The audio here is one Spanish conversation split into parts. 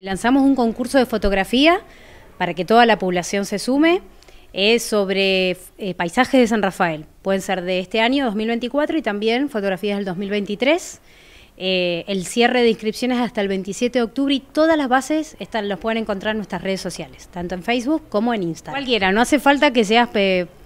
Lanzamos un concurso de fotografía para que toda la población se sume. Es sobre eh, paisajes de San Rafael. Pueden ser de este año, 2024, y también fotografías del 2023. Eh, el cierre de inscripciones hasta el 27 de octubre y todas las bases están, los pueden encontrar en nuestras redes sociales, tanto en Facebook como en Instagram. Cualquiera, no hace falta que seas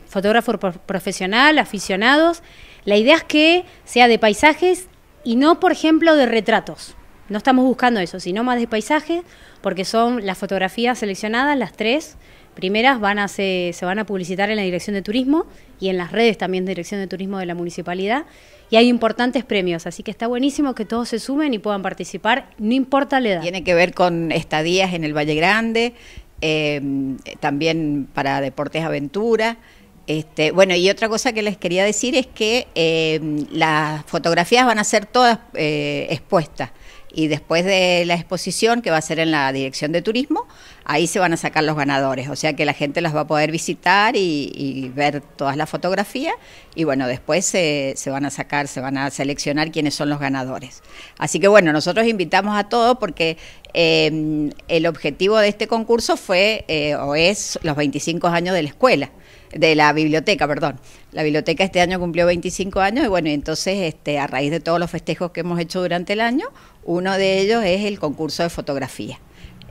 fotógrafo profesional, aficionados. La idea es que sea de paisajes y no, por ejemplo, de retratos no estamos buscando eso, sino más de paisaje, porque son las fotografías seleccionadas, las tres primeras van a se, van a publicitar en la Dirección de Turismo y en las redes también de Dirección de Turismo de la Municipalidad. Y hay importantes premios, así que está buenísimo que todos se sumen y puedan participar, no importa la edad. Tiene que ver con estadías en el Valle Grande, em, también para Deportes Aventura. Este, bueno, y otra cosa que les quería decir es que em, las fotografías van a ser todas eh, expuestas. Y después de la exposición, que va a ser en la Dirección de Turismo, ahí se van a sacar los ganadores, o sea que la gente las va a poder visitar y, ver todas las fotografías y bueno, después se, van a sacar, se van a seleccionar quiénes son los ganadores. Así que bueno, nosotros invitamos a todos porque em, el objetivo de este concurso fue eh, o es los 25 años de la escuela de la biblioteca, perdón. La biblioteca este año cumplió 25 años y bueno, entonces este, a raíz de todos los festejos que hemos hecho durante el año, uno de ellos es el concurso de fotografía.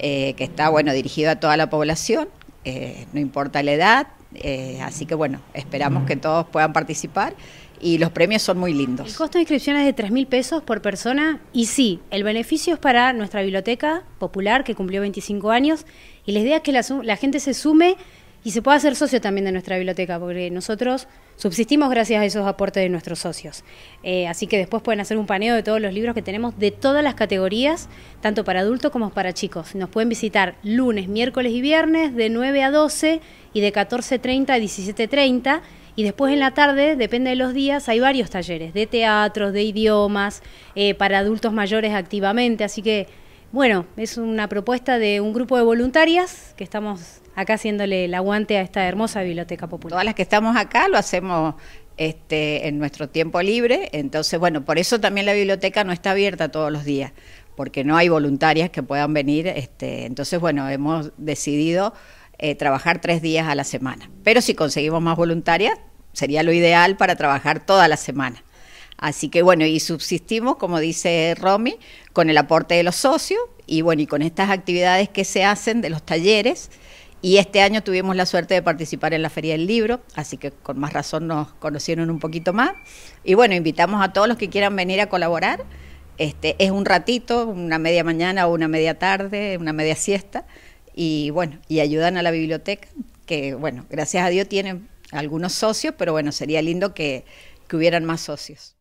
Eh, que está bueno dirigido a toda la población, eh, no importa la edad, eh, así que bueno, esperamos que todos puedan participar y los premios son muy lindos. El costo de inscripción es de 3 mil pesos por persona y sí, el beneficio es para nuestra biblioteca popular que cumplió 25 años y la idea es que la, la gente se sume y se puede hacer socio también de nuestra biblioteca, porque nosotros subsistimos gracias a esos aportes de nuestros socios. Eh, así que después pueden hacer un paneo de todos los libros que tenemos de todas las categorías, tanto para adultos como para chicos. Nos pueden visitar lunes, miércoles y viernes de 9 a 12 y de 14.30 a 17.30. Y después en la tarde, depende de los días, hay varios talleres de teatros, de idiomas, eh, para adultos mayores activamente. Así que bueno, es una propuesta de un grupo de voluntarias que estamos acá haciéndole el aguante a esta hermosa biblioteca popular. Todas las que estamos acá lo hacemos este, en nuestro tiempo libre, entonces bueno, por eso también la biblioteca no está abierta todos los días, porque no hay voluntarias que puedan venir, este, entonces bueno, hemos decidido eh, trabajar tres días a la semana, pero si conseguimos más voluntarias, sería lo ideal para trabajar toda la semana. Así que bueno, y subsistimos, como dice Romy, con el aporte de los socios y bueno, y con estas actividades que se hacen de los talleres. Y este año tuvimos la suerte de participar en la Feria del Libro, así que con más razón nos conocieron un poquito más. Y bueno, invitamos a todos los que quieran venir a colaborar. Este, es un ratito, una media mañana o una media tarde, una media siesta, y bueno, y ayudan a la biblioteca, que bueno, gracias a Dios tienen algunos socios, pero bueno, sería lindo que hubieran más socios.